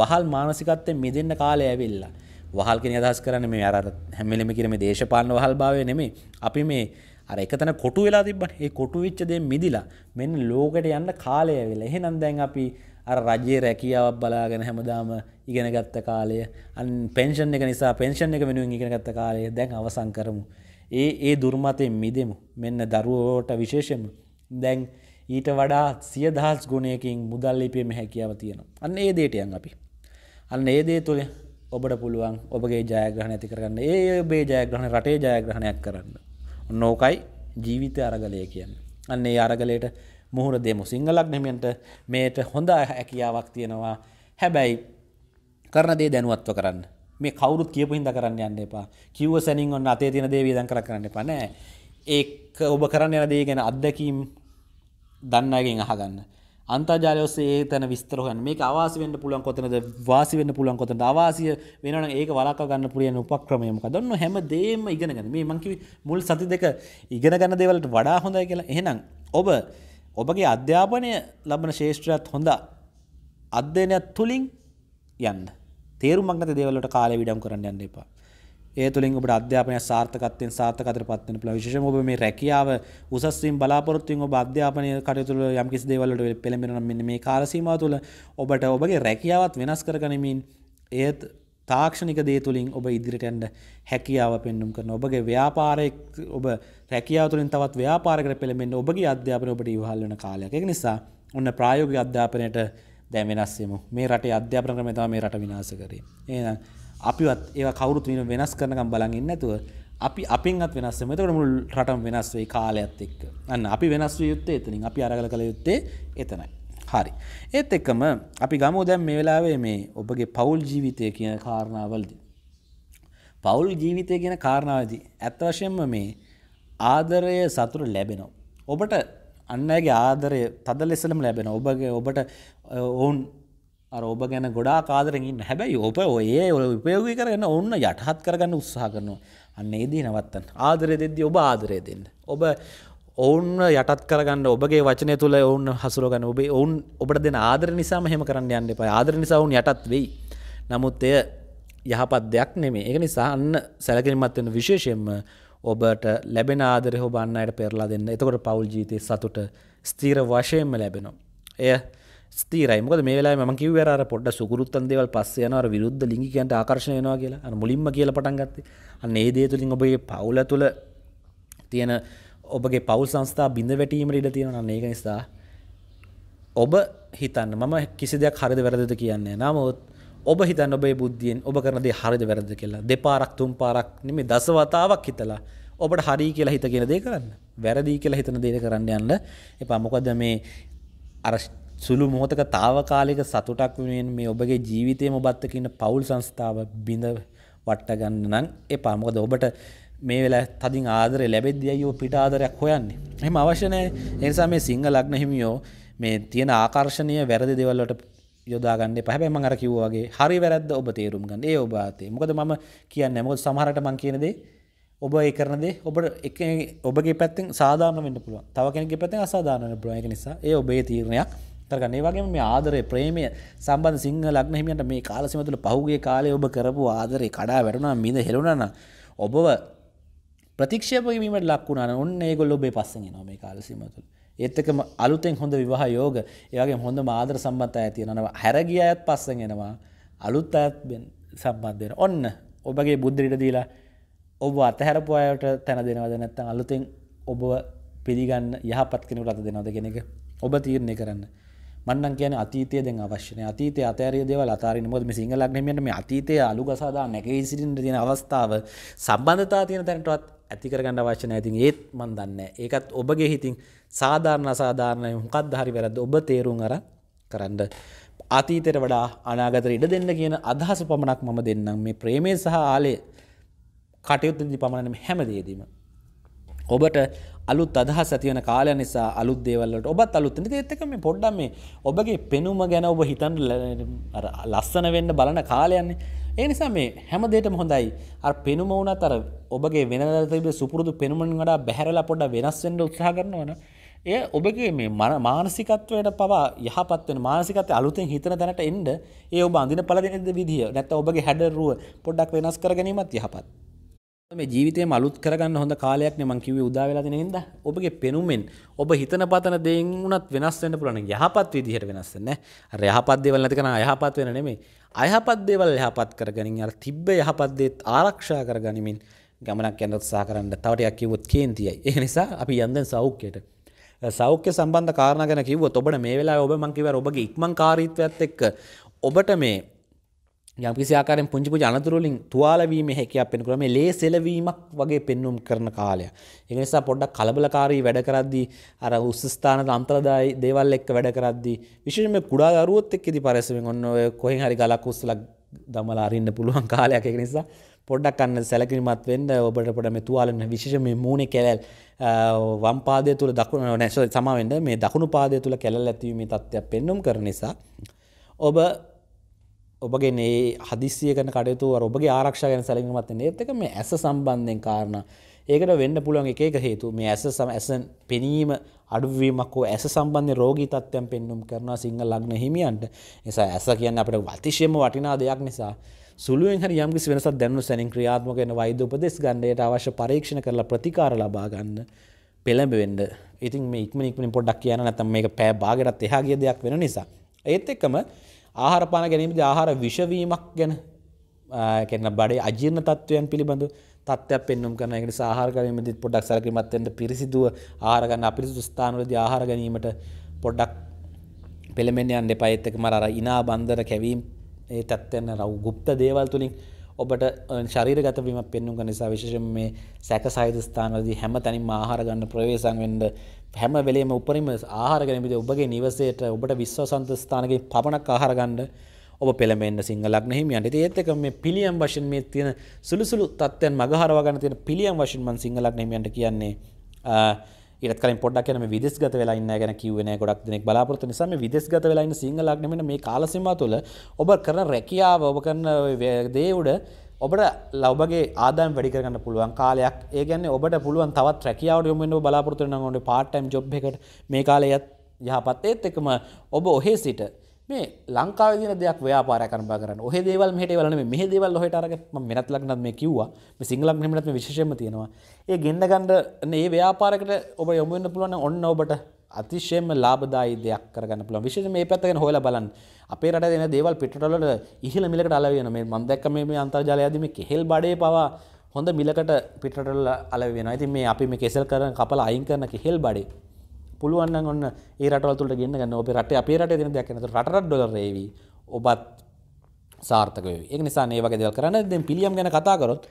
වහල් මානසිකත්තය මිදන්න කාලය ඇවිල්ලා වහල්කෙන අදහස් කරන මේ අර හැමිලිම කිරම දේශපාලන වහල් භාවය නෙමේ අපි මේ එකතන කොටු වෙලා තිබන ඒ කොටු විච්චදේ මිදිලා මෙන්න ලෝකට යන්න කාලය වෙලා එහෙනම් දැන් අපි අර රජයේ රැකියාවක් බලාගෙන හැමදාම ඉගෙනගත්ත කාලය අන් පෙන්ෂන් එක නිසා පෙන්ෂන් එක වෙනුවෙන් ඉගෙනගත්ත කාලය දැන් අවසන් කරමු. ඒ ඒ දුර්මතයෙන් මිදෙමු මෙන්න දරුවෝට විශේෂම දැන් ඊට වඩා සියදහස් ගුණයකින් මුදල් ලිපියම හැකියාව තියෙනවා. අන්න ඒ දේටයන් අපි. අන්න ඒ දේ තුළ ඔබට පුළුවන් ඔබගේ ජයග්‍රහණ ඇති කරන්න ඒ ඔබේ ජයග්‍රහණ රටේ ජයග්‍රහණයක් කරන්න. නෝකයි ජීවිත අරගලය කියන්න. අන්න ඒ අරගලයට මුහුණ දෙමු සිංහලක් නෙමෙන්ට මේට හොඳ හැකියාවක් තියෙනවා හැබැයි කරන දේ දැනුවත්ව කරන්න මේ කවුරුත් කියපු හින්දා කරන්න යන්න එපා කිව්ව සැනින් ඔන්න අතේ තියෙන දේ වියදම් කරලා කරන්න එපා නෑ ඒක ඔබ කරන්න යන දේ ගැන අත්දැකීම් දන්න අයගෙන් අහගන්න අන්තර්ජාලය ඔස්සේ ඒ තැන විස්තර හොයන්න මේක අවාසි වෙන්න පුළුවන් කොතනද වාසි වෙන්න පුළුවන් කොතනද අවාසිය වෙනවා නම් ඒක වළක්වා ගන්න පුළුවන් උපක්‍රමය මොකද ඔන්න හැම දෙයක්ම ඉගෙන ගන්න මේ මං කිව්වේ මුල් සති දෙක ඉගෙන ගන්න දේවල්ට වඩා හොඳයි කියලා එහෙනම් ඔබ ඔබගේ අධ්‍යාපනය ලබන ශේෂත්‍රයත් හොඳ අධ්‍යනයක් තුළින් යන්න තේරුමක් නැති දේවලට කාලය විඩම් කරන්න යන්න එපා. ඒ තුළින් ඔබට අධ්‍යාපනය සාර්ථකත්වයෙන් සාර්ථකතර පත්වෙන පුළුවන්. විශේෂයෙන්ම ඔබ මේ රැකියාව උසස් වීම බලාපොරොත්තුෙන් ඔබ අධ්‍යාපනය කටයුතු වල යම්කිසි දේවල් වලට පෙළඹෙනවා නම් මෙන්න මේ කාල සීමාව තුළ ඔබට ඔබගේ රැකියාවත් වෙනස් කරගනිමින් ඒත් තාක්ෂණික දේ තුළින් ඔබ ඉදිරිට ඇන්ඩ හැකියාව පෙන්නුම් කරන ඔබගේ ව්‍යාපාරය ඔබ රැකියාවතුරින් තවත් ව්‍යාපාරකට පෙළමෙන් ඔබගේ අධ්‍යාපන ඔබට ඉහල්ලන කාලයක් එක නිසා ඔන්න ප්‍රායෝග අධ්‍යාපනයට දැ වෙනස්සෙම මේ රටේ අධ්‍යාපන ක්‍රමතා මේ රට විනාස කරේ ඒනම් අපිත් ඒ කවරුත් වීම වෙනස් කරනකම් බලගන්න නැතුව අපි අපින්ත් වෙනස්ස මෙතකට මුල් රටම වෙනස් වේ කාලයක්ත් එක්ක අන්න අපි වෙනස් යුත්තේ එතනින් අපි අරගල කළ යුත්තේ එතනයි හරි. ඒත් එක්කම අපි ගමෝ දැන් මේ වෙලාවේ මේ ඔබගේ පවුල් ජීවිතය කියන කාරණාවලදී. පවුල් ජීවිතය කියන කාරණාවදී ඇත්ත වශයෙන්ම මේ ආදරය සතුට ලැබෙනවා. ඔබට අන්නගේ ආදරය තද ලෙසලම ලැබෙන ඔබගේ ඔබට ඔවුන් අර ඔබ ගැන ගොඩා කාදරෙන් ඉන්න හැබැයි ඔබ ඔයේ ඔය උපයෝගී කරගෙන ඔන්න යටහත් කරගන්න උත්සාහ කරනවා. අන්න ඒ දේ නවත්තන්න. ආදරය දෙද්දී ඔබ ආදරය දෙන්න. ඔබ ඔවුන් යටත් කරගන්න ඔබගේ වචනය තුළ ඔවුන් හසුරගන්න ඔබේ ඔවුන් ඔබට දෙන ආදර නිසාම හෙම කරන්න යන්න එපා ආදර නිසාවුන් යටත් වෙයි නමුත් එය යහපත් දෙයක් නෙමේ එක නිසා අන්න සැලකිරිමත් වෙන විශේෂයෙන්ම ඔබට ලැබෙන ආදර හොබන්න අයට පෙරලා දෙන්න එතකොට පවුල් ජීතය සතුට ස්තීර වශයෙන්ම ලැබෙනවා එය ස්තීරයි මොකද මේ වෙලාවේ මම කිව්වේ අර පොඩ්ඩ සුගුරුත්තන් දේවල් පස්සේ යනවා අර විරුද්ධ ලිංගිකයන්ට ආකර්ෂණය වෙනවා කියලා අර මුලින්ම කියලා පටන් ගත්තේ අන්න ඒ දේ තුලින් ඔබේ පවුල තුල තියෙන ඔබගේ පවුල් සංස්ථා බිඳ වැටීම ඉඩ තියෙනවා ඒක නිසා ඔබ හිතන්න මම කිසි දෙයක් හරිද වැරදිද කියන්නේ නමුත් ඔබ හිතන්න ඔබේ බුද්ධියෙන් ඔබ කරන දේ හරිද වැරදිද කියලා දෙපාරක් තුන් පාරක් නෙමෙයි දසවතාවක් හිතලා ඔබට හරි කියලා හිතගෙන දේ කරන්න. වැරදි කියලා හිතන දේ කරන්න යන්න එපා. මොකද මේ අර සුළු මොහොතක తాවකාලික සතුටක් වෙනුවෙන් මේ ඔබගේ ජීවිතයේම ඔබත් එක්ක ඉන්න පෞල් සංස්ථාව බිඳ වට ගන්න නම් එපා. මොකද ඔබට මේ වෙලා තදින් ආදරය ලැබෙද්දි අයෝ පිට ආදරයක් හොයන්නේ එහම අවශ්‍යනය එනිසා මේ සිංහ ලක්න හිමියෝ මේ තියෙන ආකර්ශණය වැරදි දෙවල්ලට යොදාගන්න පැබැම අර කිව්වාගේ හරි වැරද ඔබ තේරුම් ගන්න ඒ ඔබාතේ මොකද මම කියන්න මොත් සමහරට මං කියනදේ ඔබ ඒ කරනද ඔබට එක ඔබගේ පැත්තෙන් සාධාන වන්න පුළුව තව කෙනෙ පැති අසාධාන පුලුවක නිසා ඒ ඔබේ තීරණයක් කරගන්න ඒ වගේ මේ ආදරය ප්‍රේමය සම්බන්ධ සිංහ ලක්න හිමියන්ට මේ කාලසිමතුළ පහුගේ කාලය ඔබ කරපු ආදරේ කඩා වැටුණා මිද හෙරුණන ඔබව ප්‍රතික්ෂපීමට ලක්වුණන ඔන්න ඒගොල්ලොබේ පස්සෙන් නො මේ කාලසිමතුළ ඒත්තකම අලුතෙන් හොඳ විවාහ යෝග ඒගේ හොඳ මාදර සම්බත් අය තියෙනව හැරගිය අයත් පස්සෙන් එනවා අලුත් අයත් සම්බන්ධයෙන ඔන්න ඔබගේ බුද්ධරිට දීලා ඔබ අතහැරපු අයට තැන දෙනවද නැත්තන් අලුතෙන් ඔබ පිළිගන්න යහපත් කෙනු රත දෙනවද කෙනෙක ඔබ තීරණය කරන්න මන්නන් කියන අතීතය දෙ අවශ්‍යන අතීතය අතරය දේව අතාරන මොද සිංහලක් නමට මේ අතීතය අලුගසාදා නැකයි සිටිට තියෙන අවස්ථාව සම්බන්ධතා තියෙන තැනටවත් ඇතිකරගන්න වශන ඇතින් ඒත් මන් දන්න ඒකත් ඔබගේ හිතින් සාධාරණ සාධාරණය හොකත් හරි වැරද ඔබ තේරුම් අර කරන්න අතීතයට වඩා අනාගතර ඉඩ දෙන්න කියන අදහස පමණක් මම දෙන්නම් මේ ප්‍රේමේ සහ ආලය කටයුත්තදි පමණනම හැමදේදීම. ඔබට අලුත් අදහස් ඇතිවන කාලය නිසා අලුත් දේවල්ලට ඔබත් අලුත්තන ඒත්තක මේ පොඩ්ඩම් මේ ඔබගේ පෙනුම ගැන ඔබ හිතන් ලස්සන වෙන්න බලන කාලයන්නේ ඒ නිසා මේ හැමදේටම හොඳයි අ පෙනුමවුනත් අර ඔබගේ වෙනදතිබ සුපුරදු පෙනුමෙන් වඩා බැහැරලා පොඩ වෙනස්වෙන්ඩ උත්සාහ කරනවන ඒ ඔබගේ මේ මන මානසිකත්වයට පවා යහපත්වෙන මානසිකත අලුතෙන් හිතන දැනට එන්ඩ ඒ ඔබ අඳින පලදිනද විදිිය නැත ඔබගේ හැඩරුව පොඩ්ඩක් වෙනස් කර ගැනීමත් යහපත්. මේ ජීවිතය මලුත් කරගන්න හොඳ කාලයක්න මං කිවේ උදා වෙලා දෙන හිද ඔබගේ පෙනුමෙන් ඔබ හිතන පතන දෙයෙන් වුණත් වෙනස්වෙන්න පුළන යහපත් විදිහට වෙනස්සන්න රයහපත්දේවල් නැතිකන අයහපත් වෙන නෙමේ අයහපත්දේවල් යහපත් කරගනින් අර තිබ්බ යහපත්දේත් ආරක්ෂා කරගනිමින් ගමනක් යන්නත්සා කරන්න තවටයක් කිවොත් කේන්තියයි ඒ නිසා අපි යන්දෙන් සෞඛ්‍යයට සෞඛ්‍ය සම්බන්ධ කාරණගෙන කිව ඔබට මේ වෙලා ඔබ මංකිව ඔබගේ ඉක්මං කාරීත්වත් එක්ක ඔබට මේ යම්කිසියාකාරෙන් පුංචි පුංචි අනතුරුලින් තුවාලවීම හැකියාවක් පෙන්වන මේ ලේ සෙලවීමක් වගේ පෙන්වුම් කරන කාලය. ඒක නිසා පොඩ්ඩක් කලබලකාරී වැඩ කරද්දී අර උස් ස්ථානද අන්තරදායි දේවල් එක්ක වැඩ කරද්දී විශේෂයෙන්ම කුඩා දරුවොත් එක්ක ඉදි පරිස්සමෙන් ඔන්න ඔය කොහෙන් හරි ගලක් උස්සලා දමලා අරින්න පුළුවන් කාලයක් ඒක නිසා පොඩ්ඩක් අන්න සැලකිලිමත් වෙන්න ඔබට පොඩ මේ තුවාලන විශේෂයෙන් මේ මූණේ කැලල් වම් පාදය තුල දකුණු නෑ සමාවෙන්න මේ දකුණු පාදය තුල කැලල් ඇතිවීමේ තත්ත්වයක් පෙන්වුම් කරන නිසා ඔබ ඔබගේ ඒ හදිසිය කන කටයුතු ඔබගේ ආරක්ෂා ගැන සැලකිලිමත් වෙන්න ඒත් එක මේ ඇස සම්බන්ධයෙන් කාරණා ඒකට වෙන්න පුළුවන් එක එක හේතු මේ ඇස සම ඇස පෙනීම අඩුවීමක් හෝ ඇස සම්බන්ධ රෝගී තත්ත්වයන් පෙන්නුම් කරනවා සිංහල ලග්න හිමියන්ට නිසා ඇස කියන්නේ අපිට අතිශයම වටිනා දෙයක් නිසා සුළුවෙන් හරි යම්කිසි වෙනසක් දැනුණු සැනින් ක්‍රියාත්මක වෙන වෛද්‍ය උපදෙස් ගන්නයට අවශ්‍ය පරීක්ෂණ කරලා ප්‍රතිකාර ලබා ගන්න පෙළඹෙන්න. ඉතින් මේ ඉක්මන ඉක්මනින් පොඩ්ඩක් කියන නැත්නම් මේක පෑ භාගයටත් එහා ගිය දෙයක් වෙන නිසා. ඒත් එක්කම ආහාරපාන ගැනීමද ආහාර විෂවීමක් ගැන කැන බඩේ අජීර්ණ තත්ත්වයන් පිළිබඳ තත්ත්වයක් පෙන්නුම් කරන එකට සාහාර ගැනීමදී පොඩ්ඩක් සැලකිලිමත් වෙන්න පිරිසිදුව ආහාර ගන්න අපිරිසිදු ස්ථානවලදී ආහාර ගැනීමට පොඩ්ඩක් පෙළඹෙන්න යන්න එපා ඒත් එක්කම අර ඉනා බන්දර කැවීම ඒ තත්ත්වයන් රව গুপ্ত දේවල් තුලින් ඔබට ශරීරගත වීමක් පෙන්වන නිසා විශේෂයෙන් මේ සැක සහිත ස්ථානවලදී හැම තැනින්ම ආහාර ගන්න ප්‍රවේශම් වෙන්න හැම වෙලේම උපරිම ආහාරගෙන විදි ඔබගේ නිවසේට ඔබට විශ්වාසන්ත ස්ථානකින් පමණක් ආහාර ගන්න ඔබ පෙළඹෙන්න සිංහලක් හිමියන්ට. ඉතින් ඒත් එක මේ පිළියම් වශයෙන් මේ තියෙන සුළු සුළු තත්ත්වයන් මගහරවා ගන්න තියෙන පිළියම් වශයෙන් මම සිංහලක් හිමියන්ට කියන්නේ ඊටත් කලින් පොඩ්ඩක් කියන මේ විදේශගත වෙලා ඉන්න ගැන කිව්වේ නෑ ගොඩක් දෙනෙක් බලාපොරොත්තු නිසා මේ විදේශගත වෙලා ඉන්න සිංහලක් හිමියන්ට මේ කාල සීමාව තුළ ඔබ කරන රැකියාව ඔබ කරන දේ උඩ ඔබට ලබගේ ආදම් වැඩිරන්න පුළුවන් කාලයක් ඒගැන්න ඔබට පුළුවන් තවත් රැකියාවට යොමෙන් බලාපොරතුරන ොට පාටම් ජොබ් එකට මේ කාලයත් යහපත්තේත් එකම ඔබ ඔහේ සිට මේ ලංකාවදින දෙයක් ව්‍යාපාරකන බගරන්න ඔහ දේවල් හට වලන මේ දේවල් හට අරග මෙනත් ලක්නත් මේ කිව්වා සිංහලක් මෙමටම විශෂම තියෙනවා ඒ ගෙන්ඩ ගණ්ඩ ඒ ව්‍යාපාරකට ඔබ යොමුන්න පුළුවන් ඔන්න ඔබට අතිශයම ලාභදායි දෙයක් කරගන්න පුළුවන්. විශේෂයෙන් මේ පැත්ත ගැන හොයලා බලන්න. අපේ රටේ එන දේවල් පිටරටවල ඉහළ මිලකට අලෙවි වෙනවා. මේ මම දැක්ක මේ මේ අන්තර්ජාලයදී මේ කෙහෙල් බඩේ පවා හොඳ මිලකට පිටරටවල අලෙවි වෙනවා. ඉතින් මේ අපි මේ කෙසල් කරන කපලා අයින් කරන කෙහෙල් බඩේ පුළුවන් නම් ඔන්න ඒ රටවල් තුලට ගෙන්න ගන්න. ඔබේ රටේ අපේ රටේ දෙන දෙයක් නේද? රට රට ඩොලර් එවි. ඔබත් සාර්ථක වෙවි. ඒක නිසා මේ වගේ දේවල් කරන්න. දැන් පිළියම් ගැන කතා කරොත්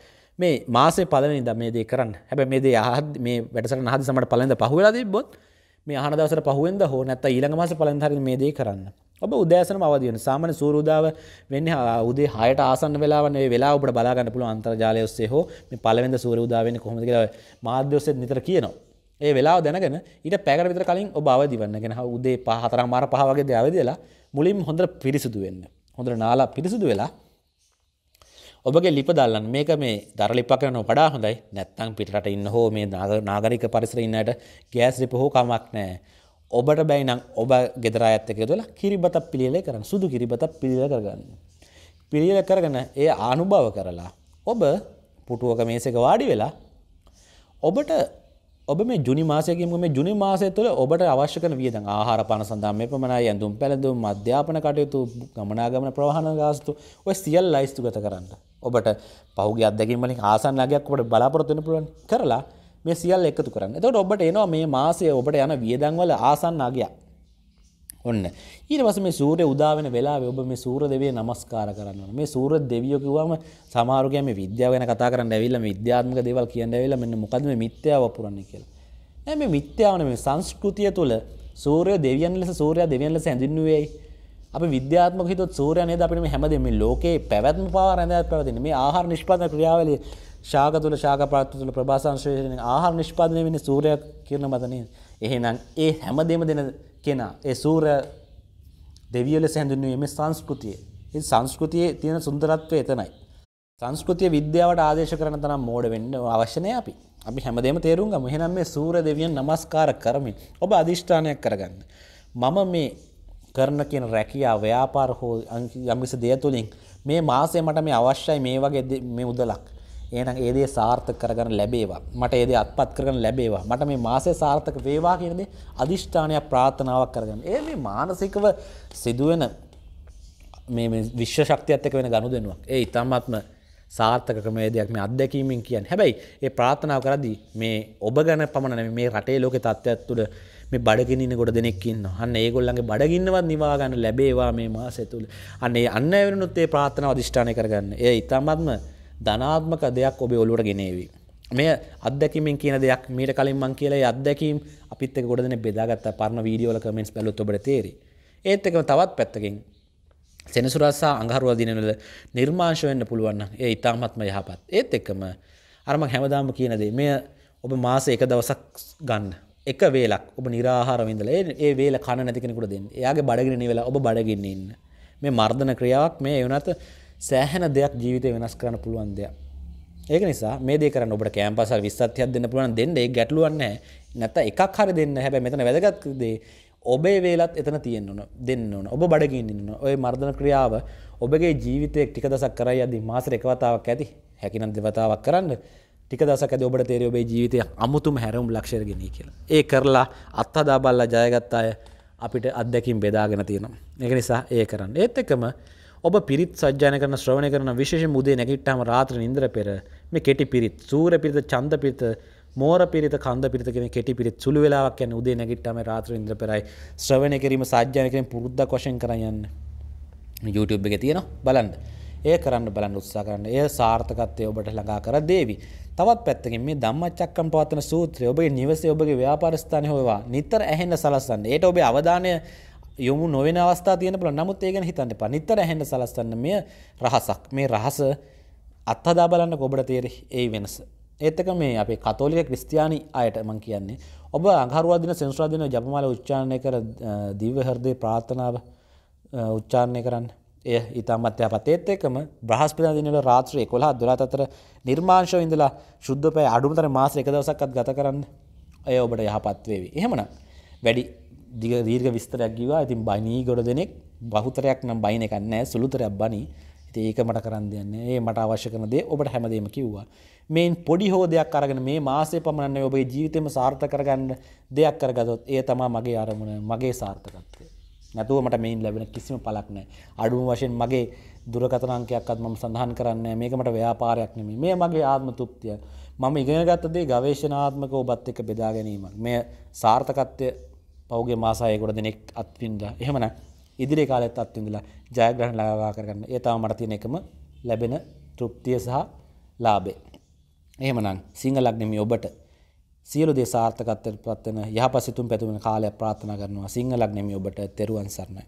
මේ මාසේ පළවෙනිදා මේ දේ කරන්න. හැබැයි මේ දේ ආහත් මේ වැඩසටහන ආහත් සමට පළවෙනිදා පහුවෙලා තිබ්බොත් මේ අහනදවසර පහුවෙන්ද හෝ නැත්ත ඊළඟ මාස පලන්හරි මේ දේ කරන්න ඔබ උදෑසන අවදිවන සාමන සූරුදාව වෙන්න උදේ හයට ආසන්න වෙලාවන්නේ වෙලා ඔබට බලාගන්න පුළුව අන්තර්ජාලය ඔස්සේ හෝ මේ පලවෙද සූරුදාවෙන කොහොමද කියලා මාධ්‍යෝස්සෙත් නිතර කියනවා ඒ වෙලා දැනගෙන ඊට පැකර විතර කලින් ඔබ අවදිවන්නගෙන උදේ පහතරක් මාර පහ වගේ දේ අවදිලා මුලින් හොඳට පිරිසුදු වෙන්න. හොඳට නාලා පිරිසුදු වෙලා ඔබගේ ලිප දල්ලන්න මේක මේ දර ලිප කරන වඩා හොඳයි නැත්තං පිටට ඉන්න හෝ මේ නාගරික පරිසර ඉන්නට ගෑස් ලිප හෝ කමක් නෑ. ඔබට බැයිනම් ඔබ ගෙදර ඇත්තක තුළ කිරිබත පිළියලේ කරන සුදු කිරිබත පිළිල කරගන්න. පිළියල කරගන ඒ ආනුභව කරලා ඔබ පුටුවක මේසක වාඩි වෙලා ඔබට ඔබ මේ ජුනි මාසයකින්ම මේ ජුනි මාසය තුළ ඔබට අවශ්‍ය කරන වියදම් ආහාර පාන සඳහා මේ පමණයි ඇඳුම් පැළඳුම් අධ්‍යාපන කටයුතු ගමනාගමන ප්‍රවාහන ගාස්තු ඔය සියල්ල ලයිස්තුගත කරන්න. ඔබට පහුගේ අත්දැකීම් වලින් ආසන්න අගයක් ඔබට බලාපොරොත්තු වෙන්න පුළුවන් කරලා මේ සියල්ල එකතු කරන්න. එතකොට ඔබට එනවා මේ මාසය ඔබට යන වියදම් වල ආසන්න අගයක්. ඔන්න ඊට පස්සේ මේ සූර්ය උදා වෙන වෙලාවේ ඔබ මේ සූර්ය දෙවිය නමස්කාර කරන්න ඕන. මේ සූර්ය දෙවියෝ කිව්වම සමහරු කියන්නේ විද්‍යාව ගැන කතා කරන්න ඇවිල්ලා මේ විද්‍යාත්මක දේවල් කියන්න ඇවිල්ලා මෙන්න මොකද්ද මේ මිත්‍යාව පුරන්නේ කියලා. නෑ මේ මිත්‍යාව නෙමෙයි සංස්කෘතිය තුළ සූර්ය දෙවියන් ලෙස සූර්යා දෙවියන් ලෙස හැඳින්වුවේ අපි විද්‍යාත්මක හිතොත් සූර්යයා නේද අපිට මේ හැමදේම මේ ලෝකේ පැවැත්ම පවා රැඳවත් පැවතින්නේ මේ ආහාර නිෂ්පාදන ක්‍රියාවලිය ශාක තුල ශාක ප්‍රාත්‍ය තුල ප්‍රභා සංශ්ලේෂණය ආහාර නිෂ්පාදනය වෙන්නේ සූර්යයා කිරණ මත නේද එහෙනම් ඒ හැමදේම දෙන කෙනා ඒ සූර දෙවියල සැඳුන්වීම සංස්කෘතිය ඒ සංස්කෘතියේ තියෙන සුන්දරත්වය එතනයි සංස්කෘතිය විද්‍යාවට ආදේශ කරන තරම් මෝඩ වෙන්න අවශ්‍යනය අපි අපි හැමදේම තේරුම් ගම එහෙනම් මේ සූර දෙවියන් නමස්කාර කරමින් ඔබ අධිෂ්ඨානයක් කරගන්න මම මේ කරන කියන රැකියා ව්‍යාපාර හෝ යම්කිසි දෙය තුළින් මේ මාසය මට මේ අවශ්‍යයි මේ වගේ මේ උදලක් එහෙනම් ඒ දේ සාර්ථක කරගන්න ලැබේවා. මට ඒ දේ අත්පත් කරගන්න ලැබේවා. මට මේ මාසය සාර්ථක වේවා කියන දේ අදිෂ්ඨානයක් ප්‍රාර්ථනාවක් කරගන්න. ඒ මේ මානසිකව සිදුවෙන මේ විශ්ව ශක්තියත් එක්ක වෙන ගනුදෙනුවක්. ඒ ඊටාත්ම සාර්ථක ක්‍රමවේදයක් මේ අත්දැකීමෙන් කියන්නේ. හැබැයි ඒ ප්‍රාර්ථනාව කරද්දී මේ ඔබ ගැන පමණ නෙමෙයි මේ රටේ ලෝකේ තත්ත්වයක් තුළ මේ බඩගින්න ඉන්න ගොඩ දෙනෙක් ඉන්නවා. අන්න ඒගොල්ලන්ගේ බඩගින්නවත් නිවා ගන්න ලැබේවා මේ මාසය තුළ. අන්න ඒ අන්න වෙනුනුත් ඒ ප්‍රාර්ථනාව අදිෂ්ඨානය කරගන්න. ඒ ඊටමත්ම ධනාත්මක දෙයක් ඔබේ ඔලුවට ගෙනේවි. මේ අත්දැකීමෙන් කියන දෙයක් මීට කලින් මං කියලා ඒ අත්දැකීම් අපිත් එක්ක ගොඩ දෙන බෙදාගත්ත පරණ වීඩියෝ වල කමෙන්ට්ස් බැලුවොත් ඔබට තේරෙයි. ඒත් එකම තවත් පැත්තකින් සෙනසුරා සහ අඟහරුවා දිනවල නිර්මාංශ වෙන්න පුළුවන් නම් ඒ ඊටාත්ම යහපත්. ඒත් එකම අර මං හැමදාම කියන දේ මේ ඔබ මාසේ එක දවසක් ගන්න. එක වේලක් ඔබ निराහාරව ඉඳලා ඒ ඒ වේල කන නැති කෙනෙකුට දෙන්න. එයාගේ බඩගින්න වෙලා ඔබ බඩගින්න ඉන්න. මේ මර්ධන ක්‍රියාවක් මේ වුණත් සෑහෙන දෙයක් ජීවිතය වෙනස් කරන්න පුළුවන් දෙයක්. ඒක නිසා මේ දේ කරන්න ඔබට කෑම්පසල් 20ක් 30ක් දෙන්න පුළුවන් දෙන්න ඒක ගැටලුවක් නැහැ. නැත්නම් එකක් හරි දෙන්න. හැබැයි මෙතන වැදගත් දේ ඔබේ වේලත් එතන තියෙන්න ඕන දෙන්න ඕන ඔබ බඩගින්න ඕන ඔය මර්ධන ක්‍රියාව ඔබගේ ජීවිතයේ ටික දසක් කරයි යද්දී මාසෙට එක වතාවක් ඇති හැකිනම් දෙවතාවක් කරන්න ටික දසක් ඇති ඔබට තේරෙයි ඔබේ ජීවිතය අමුතුම හැරවුම් ලක්ෂයට ගෙනී කියලා. ඒ කරලා අත්හදා බලලා ජයගත් අය අපිට අත්දැකීම් බෙදාගෙන තියෙනවා. ඒක නිසා ඒ කරන්න. ඒත් එක්කම ඔබ පිරිත් සජ්ජාන කරන ශ්‍රවණය කරන විශේෂ මුදේ නැගිට්ටාම රාත්‍ර නින්දර පෙර මේ කෙටි පිරිත් සූර පිරිත චන්ද පිරිත මෝර පිරිත කන්ද පිරිත කියන කෙටි පිරිත් සුළු වෙලාවක් යන උදේ නැගිට්ටාම රාත්‍ර නින්දර පෙරයි ශ්‍රවණය කිරීම සජ්ජාන කිරීම පුරුද්දක් වශයෙන් කරන් යන්න YouTube එකේ තියෙනවා බලන්න ඒ කරන්න බලන්න උත්සාහ කරන්න ඒ සාර්ථකත්වය ඔබට ළඟා කර දේවි තවත් පැත්තකින් මේ ධම්මචක්කම් පවත්වන සූත්‍රය ඔබගේ නිවසේ ඔබගේ ව්‍යාපාරස්ථානය හොයවා නිතර ඇහෙන්න සලස්සන්න ඒට ඔබේ අවධානය යොමු නොවෙන අවස්ථා තියන පුළ නමුත් ඒගෙන හිතන්න පනිතර හැඩ සලස්තන්න මේ රහසක් මේ රහස අත්හදා බලන්න ගොබට තේරෙ ඒ වෙනස. ඒත්තක මේ අපේ කතෝලික ක්‍රස්තියානි අයට මං කියන්නේ ඔබ අහරවාදින සෙන්ස්්‍රාධන ජපමාල උච්චාණය කර දිවහරදය ප්‍රාථනාව උච්චාරණය කරන්න එය ඉතාමත්්‍ය පතේත් එකම බ්‍රහස්පිනාදිනල රාත්‍රය කොලා දුරාත අතර නිර්මාංශව ඉඳලා ශුද්ධපය අඩුමතර මාස එක දවසක්කත් ගත කරන්න ඇය ඔබට යහපත්වේවි. එහෙමන වැඩි දිග දීර්ග විස්තරයක් ගිවා ඉතින් බනී ගොඩ දෙනෙක් බහුතරයක් නම් බයින එකන්නෑ සුළුතරයක් බනි ඉති ඒක මට කරන්න දෙන්න ඒ මට අවශ්‍ය කරන දේ ඔබට හැමදීම කිව්වා මෙයින් පොඩි හෝ දෙයක් අරගෙන මේ මාසේ පමණන්නේ ඔබේ ජීවිතම සාර්ථ කරගන්න දෙයක් කරගතොත් ඒ තමා මගේ අරමුණ මගේ සාර්ථකත්වය නැතුව මට මෙයින් ලැබෙන කිසිම පලක් නෑ අඩුම වශයෙන් මගේ දුරකතනංකයක්ත් මම සඳහන් කරන්න මේක මට ව්‍යාපාරයක් නෙමේ මේ මගේ ආත්ම තුප්තිය මම ඉගෙනගත්තදේ ගවේශනාත්මක ඔබත් එක බෙදා ගැනීමක් මේ සාර්ථකත්වය පෞගේ මාසායකොට දෙනෙක් අත්වින්ද එහෙමන ඉදිරි කාලෙත් අත්විඳලා ජයග්‍රහණ ලබා කරගන්න ඒ තම මට තියෙන එකම ලැබෙන තෘප්තිය සහ ලාභේ එහෙමනම් සිංහල අග්නිමි ඔබට සියලු දේ සාර්ථකත්වයට පත් වෙන යහපත් සිතුම් පැතුම් කාලයක් ප්‍රාර්ථනා කරනවා සිංහල අග්නිමි ඔබට තෙරුවන් සරණයි